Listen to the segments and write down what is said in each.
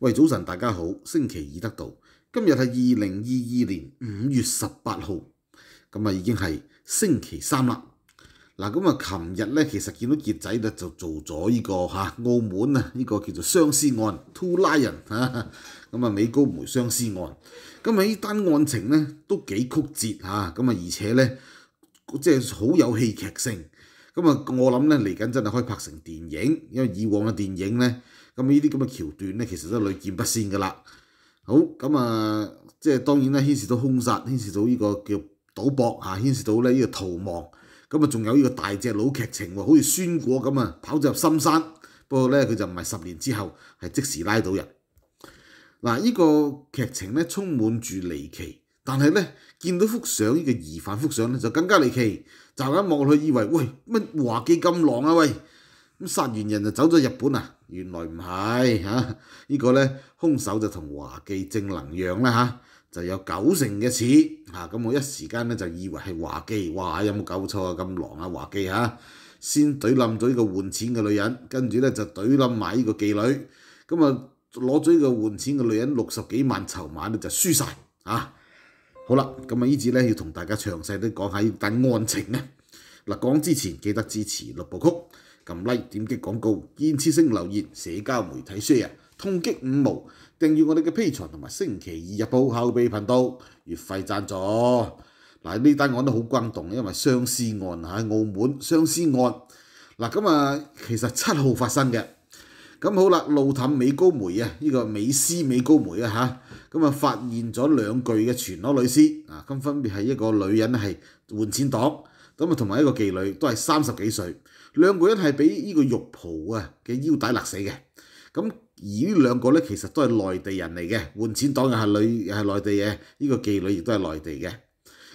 喂，早晨，大家好，星期二得到，今日系二零二二年五月十八號，咁啊已經係星期三啦。嗱，咁啊，琴日咧其實見到傑仔咧就做咗呢個嚇澳門啊，呢個叫做相思案，two l 拉人嚇，咁啊美高梅相思案。咁啊呢單案情咧都幾曲折嚇，咁啊而且咧即係好有戲劇性。咁啊，我諗咧嚟緊真係可以拍成電影，因為以往嘅電影咧。咁呢啲咁嘅橋段咧，其實都係屢見不鮮㗎啦。好咁啊，即係當然咧，牽涉到兇殺，牽涉到呢個叫賭博嚇，牽涉到咧呢個逃亡。咁啊，仲有呢個大隻佬劇情喎，好似酸果咁啊，跑咗入深山。不過咧，佢就唔係十年之後係即時拉到人。嗱，呢個劇情咧充滿住離奇，但係咧見到幅相呢個疑犯幅相咧就更加離奇，就一望落去以為喂乜華記咁狼啊喂，咁殺完人就走咗日本啊！原來唔係嚇，呢個咧兇手就同華記正能量啦嚇，就有九成嘅似嚇，咁我一時間咧就以為係華記，哇有冇搞錯啊咁狼啊華記嚇，先懟冧咗呢個換錢嘅女人，跟住咧就懟冧埋呢個妓女，咁啊攞咗呢個換錢嘅女人六十幾萬籌碼咧就輸曬啊，好啦，咁啊呢節咧要同大家詳細啲講下呢單案情啊，嗱講之前記得支持六部曲。撳 Like，點擊廣告，建設性留言，社交媒體 share，通擊五毛，訂閱我哋嘅 P 財同埋星期二日報後備頻道，月費贊助。嗱呢單案都好轟動，因為相屍案喺澳門相屍案。嗱咁啊，其實七號發生嘅。咁好啦，路氹美高梅啊，呢個美斯美高梅啊嚇，咁啊發現咗兩具嘅全裸女屍啊，咁分別係一個女人係換錢黨，咁啊同埋一個妓女，都係三十幾歲。兩個人係俾呢個肉蒲啊嘅腰帶勒死嘅，咁而呢兩個咧其實都係內地人嚟嘅，換錢黨又係女又係內地嘅，呢個妓女亦都係內地嘅。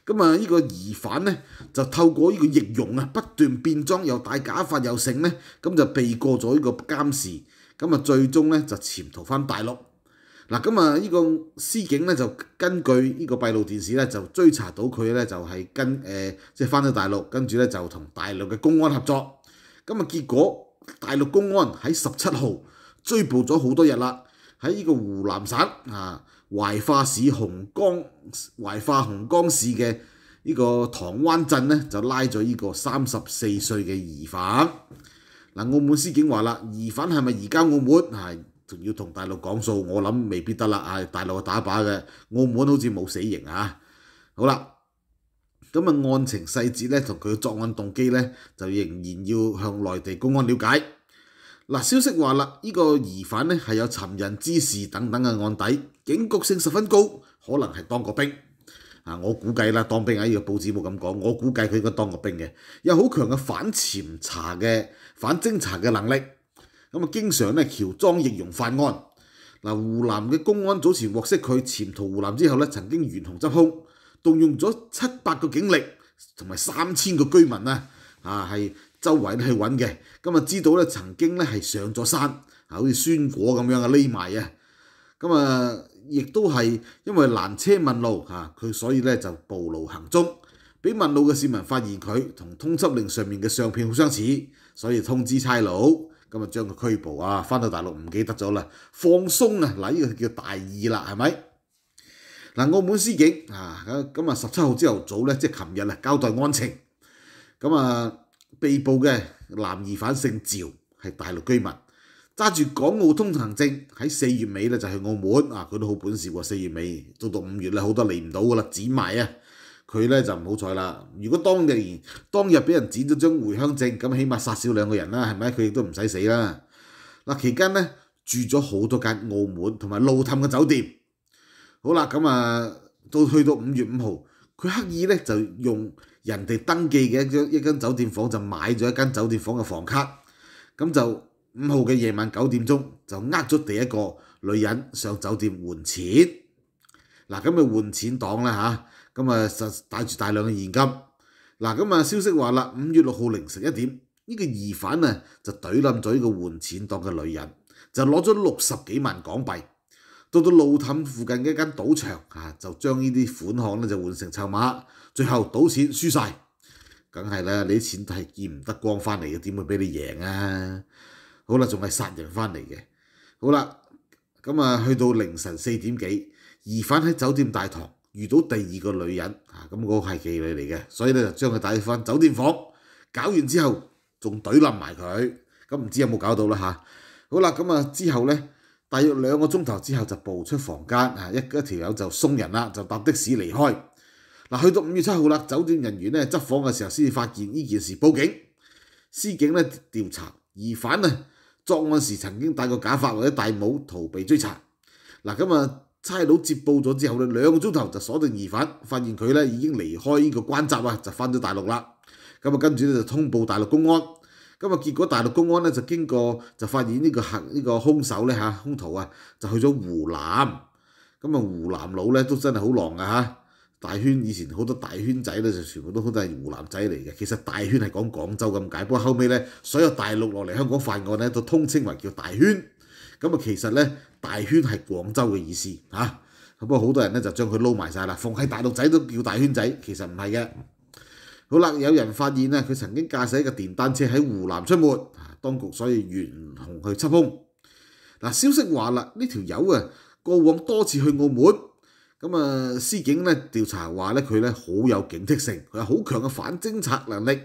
咁啊，呢個疑犯咧就透過呢個易容啊不斷變裝，又戴假髮又剩咧，咁就避過咗呢個監視，咁啊最終咧就潛逃翻大陸。嗱，咁啊呢個司警咧就根據呢個閉路電視咧就追查到佢咧就係跟誒即係翻咗大陸，跟住咧就同大陸嘅公安合作。咁啊！結果大陸公安喺十七號追捕咗好多日啦，喺呢個湖南省啊懷化市洪江懷化洪江市嘅呢個塘灣鎮咧就拉咗呢個三十四歲嘅疑犯。嗱，澳門司警話啦，疑犯係咪而家澳門係要同大陸講數？我諗未必得啦，啊大陸打靶嘅，澳門好似冇死刑啊。好啦。咁啊，案情細節咧同佢嘅作案動機咧，就仍然要向內地公安了解。嗱，消息話啦，呢個疑犯咧係有尋人滋事等等嘅案底，警覺性十分高，可能係當過兵啊！我估計啦，當兵喺呢個報紙冇咁講，我估計佢應該當過兵嘅，有好強嘅反潛查嘅反偵查嘅能力。咁啊，經常咧喬裝易容犯案。嗱，湖南嘅公安早前獲悉佢潛逃湖南之後咧，曾經圓紅執兇。動用咗七百個警力同埋三千個居民啊！啊，係周圍去揾嘅，咁啊知道咧曾經咧係上咗山，啊好似酸果咁樣啊匿埋啊，咁啊亦都係因為攔車問路嚇佢，所以咧就暴露行蹤，俾問路嘅市民發現佢同通緝令上面嘅相片好相似，所以通知差佬，咁啊將佢拘捕啊，翻到大陸唔記得咗啦，放鬆啊，呢個叫大意啦，係咪？嗱，澳門司警啊，咁啊，十七號朝頭早咧，即係琴日啊，交代案情。咁啊，被捕嘅男疑犯姓趙，係大陸居民，揸住港澳通行證喺四月尾咧就去澳門啊，佢都好本事喎。四月尾到到五月咧好多嚟唔到噶啦，剪埋啊，佢咧就唔好彩啦。如果當日當日俾人剪咗張回鄉證，咁起碼殺少兩個人啦，係咪？佢亦都唔使死啦。嗱，期間咧住咗好多間澳門同埋路氹嘅酒店。好啦，咁啊，到去到五月五號，佢刻意咧就用人哋登記嘅一張一間酒店房就買咗一間酒店房嘅房卡，咁就五號嘅夜晚九點鐘就呃咗第一個女人上酒店換錢，嗱咁啊換錢黨啦嚇，咁啊就帶住大量嘅現金，嗱咁啊消息話啦，五月六號凌晨一點，呢個疑犯啊就懟冧咗呢個換錢黨嘅女人，就攞咗六十幾萬港幣。到到路氹附近嘅一間賭場啊，就將呢啲款項咧就換成籌碼，最後賭錢輸曬，梗係啦，你啲錢都係見唔得光翻嚟嘅，點會俾你贏啊？好啦，仲係殺人翻嚟嘅，好啦，咁啊去到凌晨四點幾，疑犯喺酒店大堂遇到第二個女人啊，咁嗰個係妓女嚟嘅，所以咧就將佢帶翻酒店房，搞完之後仲懟冧埋佢，咁唔知有冇搞到啦嚇？好啦，咁啊之後咧。大约两个钟头之后就步出房间，啊，一一条友就送人啦，就搭的士离开。嗱，去到五月七号啦，酒店人员咧执房嘅时候先至发现呢件事，报警。司警咧调查疑犯咧作案时曾经戴个假发或者戴帽逃避追查。嗱，咁啊差佬接报咗之后咧，两个钟头就锁定疑犯，发现佢咧已经离开呢个关闸啊，就翻咗大陆啦。咁啊跟住呢就通报大陆公安。咁啊！結果大陸公安咧就經過就發現呢個兇呢個兇手咧嚇兇徒啊，就去咗湖南。咁啊，湖南佬咧都真係好狼噶嚇。大圈以前好多大圈仔咧就全部都都係湖南仔嚟嘅。其實大圈係講廣州咁解，不過後屘咧所有大陸落嚟香港犯案咧都通稱為叫大圈。咁啊，其實咧大圈係廣州嘅意思嚇。不過好多人咧就將佢撈埋曬啦，放喺大陸仔都叫大圈仔，其實唔係嘅。好啦，有人發現咧，佢曾經駕駛一個電單車喺湖南出沒，當局所以聯紅去出風。嗱，消息話啦，呢條友啊，過往多次去澳門，咁啊，司警咧調查話咧，佢咧好有警惕性，佢有好強嘅反偵察能力，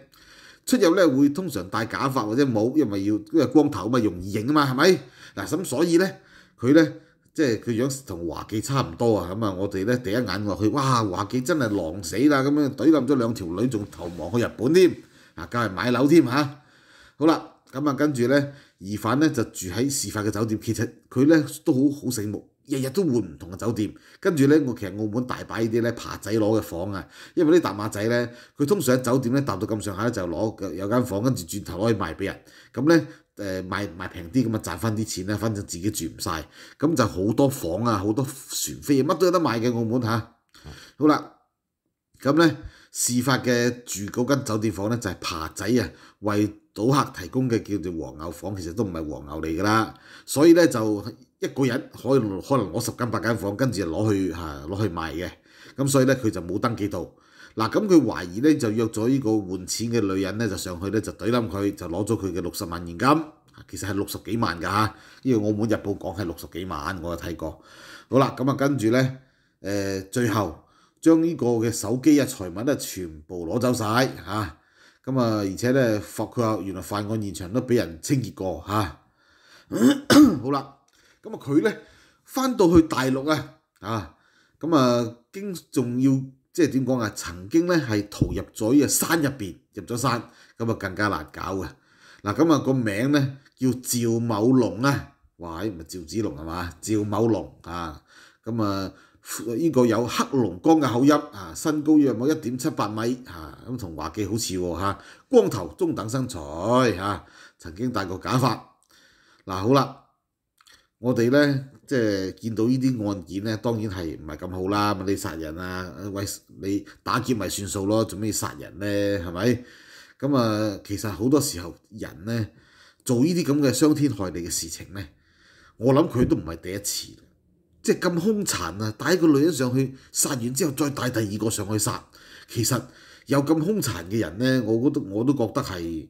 出入咧會通常戴假髮或者帽，因為要因為光頭啊嘛，容易認啊嘛，係咪？嗱，咁所以咧，佢咧。即係佢樣同華記差唔多啊，咁啊我哋咧第一眼落去，哇華記真係狼死啦，咁樣懟冧咗兩條女，仲逃亡去日本添，啊，更係買樓添嚇。好啦，咁啊跟住咧疑犯咧就住喺事發嘅酒店，其實佢咧都好好醒目，日日都換唔同嘅酒店。跟住咧我其實澳門大把呢啲咧扒仔攞嘅房啊，因為啲大馬仔咧佢通常喺酒店咧搭到咁上下咧就攞有間房，跟住轉頭攞去賣俾人，咁咧。誒賣賣平啲咁啊賺翻啲錢啦，反正自己住唔曬，咁就好多房啊，好多船飛乜都有得賣嘅澳門嚇。好啦，咁咧事發嘅住嗰間酒店房咧就係扒仔啊，為賭客提供嘅叫做黃牛房，其實都唔係黃牛嚟㗎啦。所以咧就一個人可可能攞十間八間房，跟住攞去嚇攞去賣嘅。咁所以咧佢就冇登記到。嗱咁佢懷疑咧就約咗呢個換錢嘅女人咧就上去咧就懟冧佢就攞咗佢嘅六十萬現金，其實係六十幾萬㗎嚇，因為《澳門日報》講係六十幾萬，我有睇過。好啦，咁啊跟住咧，誒最後將呢個嘅手機啊財物咧全部攞走曬嚇，咁啊而且咧，霍佢啊原來犯案現場都俾人清潔過嚇。好啦，咁啊佢咧翻到去大陸啊，啊咁啊經仲要。即係點講啊？曾經咧係逃入咗於山入邊，入咗山咁啊，更加難搞嘅。嗱，咁啊個名咧叫趙某龍啊，喂，唔係趙子龍係嘛？趙某龍啊，咁啊呢個有黑龍江嘅口音啊，身高約冇一點七八米啊，咁同華記好似喎嚇，光頭中等身材嚇，曾經戴過假髮。嗱好啦，我哋咧。即係見到呢啲案件咧，當然係唔係咁好啦。你殺人啊，喂，你打劫咪算數咯，做咩殺人咧？係咪？咁啊，其實好多時候人咧做呢啲咁嘅傷天害理嘅事情咧，我諗佢都唔係第一次。即係咁兇殘啊，帶一個女人上去殺完之後，再帶第二個上去殺。其實有咁兇殘嘅人咧，我覺得我都覺得係。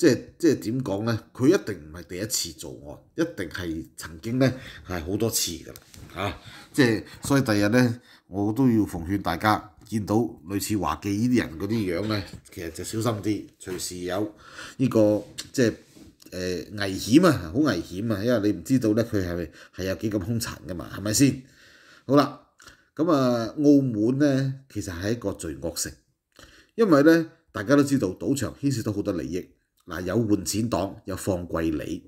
即係即係點講咧？佢一定唔係第一次做案，一定係曾經咧係好多次㗎啦嚇。即係所以第二日咧，我都要奉勸大家見到類似華記呢啲人嗰啲樣咧，其實就小心啲，隨時有呢個即係誒危險啊！好危險啊！因為你唔知道咧，佢係係有幾咁兇殘㗎嘛，係咪先？好啦，咁啊，澳門咧其實係一個罪惡城，因為咧大家都知道賭場牽涉到好多利益。嗱，有換錢黨，有放貴利，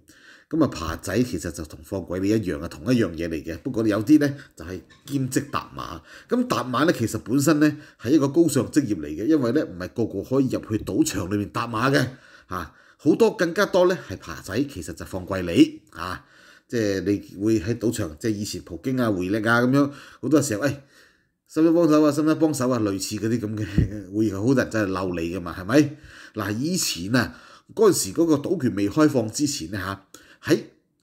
咁啊，扒仔其實就同放貴利一樣啊，同一樣嘢嚟嘅。不過有啲咧就係兼職搭馬，咁搭馬咧其實本身咧係一個高尚職業嚟嘅，因為咧唔係個個可以入去賭場裏面搭馬嘅嚇，好多更加多咧係扒仔，其實就放貴利嚇，即係你會喺賭場，即係以前葡京啊、匯力啊咁樣，好多時候誒，使唔使幫手啊？使唔使幫手啊？類似嗰啲咁嘅，會好多人真係鬧你噶嘛，係咪？嗱，以前啊～嗰陣時嗰個賭權未開放之前咧嚇，喺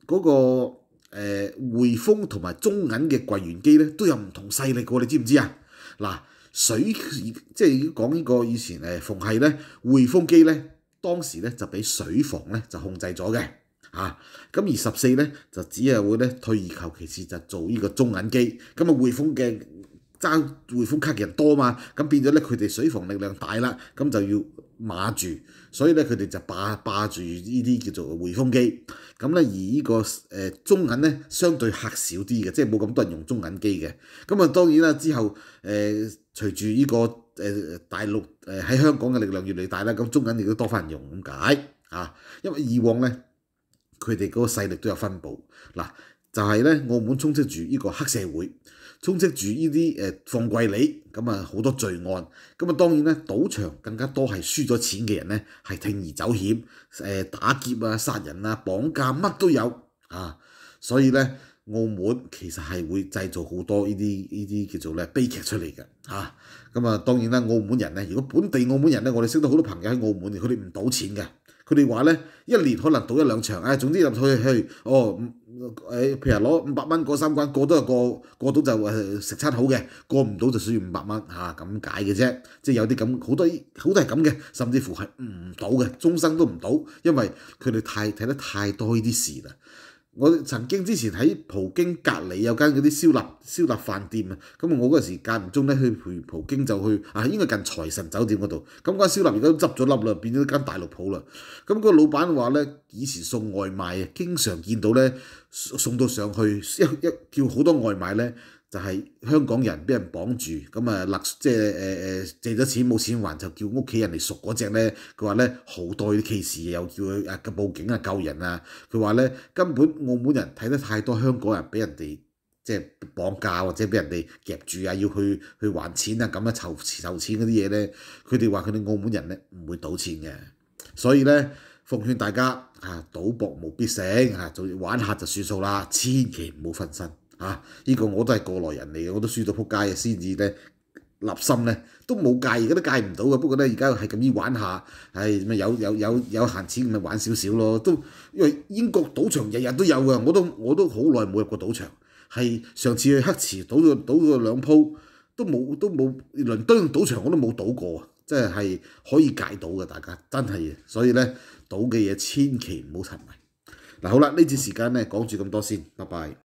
嗰個誒匯豐同埋中銀嘅櫃員機咧都有唔同勢力嘅你知唔知啊？嗱，水即係講呢個以前誒，逢係咧匯豐機咧，當時咧就俾水房咧就控制咗嘅嚇。咁而十四咧就只係會咧退而求其次就做呢個中銀機。咁啊匯豐嘅。揸匯豐卡嘅人多嘛，咁變咗咧佢哋水防力量大啦，咁就要馬住，所以咧佢哋就霸霸住呢啲叫做匯豐機，咁咧而呢個誒中銀咧相對客少啲嘅，即係冇咁多人用中銀機嘅。咁啊當然啦之後誒隨住呢個誒大陸誒喺香港嘅力量越嚟大啦，咁中銀亦都多翻人用咁解啊。因為以往咧佢哋嗰個勢力都有分佈，嗱就係咧澳門充斥住呢個黑社會。充斥住呢啲誒放貴利，咁啊好多罪案，咁啊當然咧，賭場更加多係輸咗錢嘅人咧，係铤而走險，誒打劫啊、殺人啊、綁架乜都有啊，所以咧，澳門其實係會製造好多呢啲呢啲叫做咧悲劇出嚟嘅嚇，咁啊當然啦，澳門人咧，如果本地澳門人咧，我哋識得好多朋友喺澳門，佢哋唔賭錢嘅，佢哋話咧一年可能賭一兩場，誒總之入去去，哦。誒，譬如攞五百蚊過三關，過到就過，過到就誒食餐好嘅，過唔到就輸五百蚊嚇，咁解嘅啫。即係有啲咁，好多好係咁嘅，甚至乎係唔到嘅，終生都唔到，因為佢哋太睇得太多呢啲事啦。我曾經之前喺葡京隔離有間嗰啲燒臘燒臘飯店啊，咁啊我嗰時間唔中咧去陪葡京就去啊，應該近財神酒店嗰度。咁間燒臘而家都執咗笠啦，變咗間大陸鋪啦。咁個老闆話咧，以前送外賣啊，經常見到咧送到上去一一叫好多外賣咧。就係香港人俾人綁住，咁啊勒即係誒誒借咗錢冇錢還，就叫屋企人嚟熟嗰只咧。佢話咧好多啲歧視，又叫佢啊報警啊救人啊。佢話咧根本澳門人睇得太多香港人俾人哋即係綁架或者俾人哋夾住啊，要去去還錢啊咁啊籌籌錢嗰啲嘢咧。佢哋話佢哋澳門人咧唔會賭錢嘅，所以咧奉勸大家啊，賭博無必勝啊，仲要玩下就算數啦，千祈唔好分身。啊！依個我都係過來人嚟嘅，我都輸到撲街先至咧立心咧都冇戒，而家都戒唔到嘅。不過咧，而家係咁樣玩下，係咪有有有有閒錢咪玩少少咯？都因為英國賭場日日都有嘅，我都我都好耐冇入過賭場，係上次去黑池賭咗賭咗兩鋪都冇都冇。倫敦賭場我都冇賭過啊，即係可以戒到嘅，大家真係。所以咧，賭嘅嘢千祈唔好沉迷。嗱，好啦，呢段時間咧講住咁多先，拜拜。